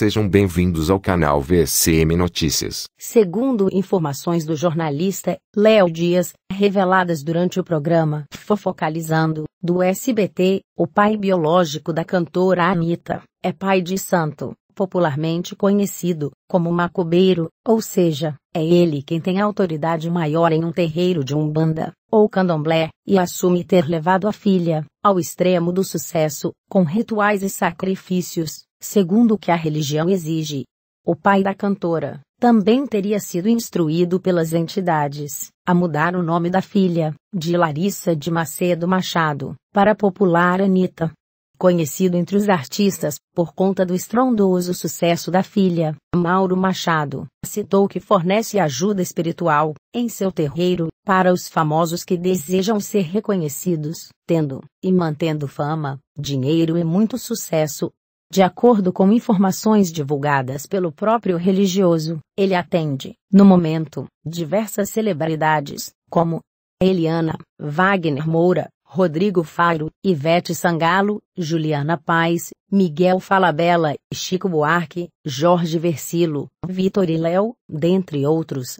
Sejam bem-vindos ao canal VCM Notícias. Segundo informações do jornalista Léo Dias, reveladas durante o programa Fofocalizando, do SBT, o pai biológico da cantora Anitta é pai de santo, popularmente conhecido como macubeiro, ou seja, é ele quem tem autoridade maior em um terreiro de umbanda ou candomblé e assume ter levado a filha ao extremo do sucesso com rituais e sacrifícios segundo o que a religião exige. O pai da cantora também teria sido instruído pelas entidades a mudar o nome da filha, de Larissa de Macedo Machado, para popular Anitta. Conhecido entre os artistas por conta do estrondoso sucesso da filha, Mauro Machado citou que fornece ajuda espiritual, em seu terreiro, para os famosos que desejam ser reconhecidos, tendo e mantendo fama, dinheiro e muito sucesso, de acordo com informações divulgadas pelo próprio religioso, ele atende, no momento, diversas celebridades, como Eliana, Wagner Moura, Rodrigo Faro, Ivete Sangalo, Juliana Paz, Miguel Falabella, Chico Buarque, Jorge Versilo, Vitor e Léo, dentre outros.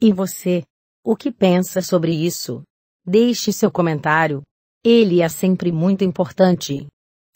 E você? O que pensa sobre isso? Deixe seu comentário. Ele é sempre muito importante.